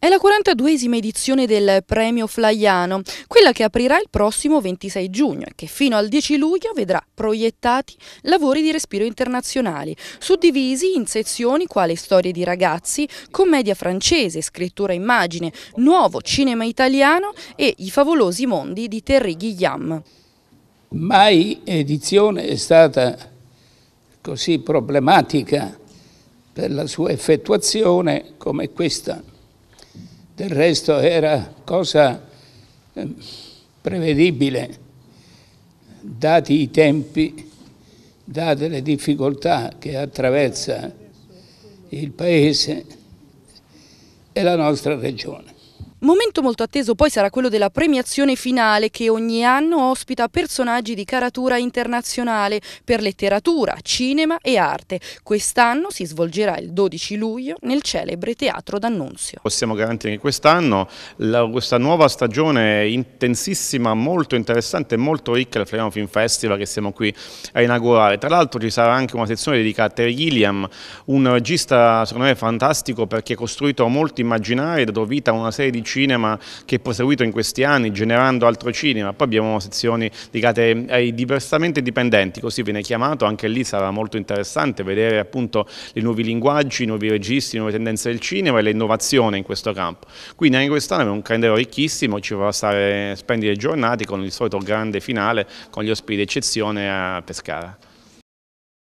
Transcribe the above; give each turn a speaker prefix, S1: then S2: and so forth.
S1: È la 42esima edizione del Premio Flaiano, quella che aprirà il prossimo 26 giugno e che fino al 10 luglio vedrà proiettati lavori di respiro internazionali, suddivisi in sezioni quali storie di ragazzi, commedia francese, scrittura immagine, nuovo cinema italiano e i favolosi mondi di Terry Guillaume.
S2: Mai edizione è stata così problematica per la sua effettuazione come questa. Del resto era cosa ehm, prevedibile, dati i tempi, date le difficoltà che attraversa il Paese e la nostra Regione.
S1: Momento molto atteso poi sarà quello della premiazione finale che ogni anno ospita personaggi di caratura internazionale per letteratura, cinema e arte. Quest'anno si svolgerà il 12 luglio nel celebre Teatro d'Annunzio.
S3: Possiamo garantire che quest'anno questa nuova stagione è intensissima, molto interessante e molto ricca del Floriano Film Festival che siamo qui a inaugurare. Tra l'altro ci sarà anche una sezione dedicata a Terry Gilliam, un regista secondo me fantastico perché ha costruito molti immaginari, dato vita a una serie di cinema che è proseguito in questi anni generando altro cinema, poi abbiamo sezioni legate ai diversamente dipendenti, così viene chiamato, anche lì sarà molto interessante vedere appunto i nuovi linguaggi, i nuovi registi, le nuove tendenze del cinema e l'innovazione in questo campo. Quindi anche quest'anno abbiamo un calendario ricchissimo, ci vorrà stare splendide giornate con il solito grande finale con gli ospiti d'eccezione a Pescara.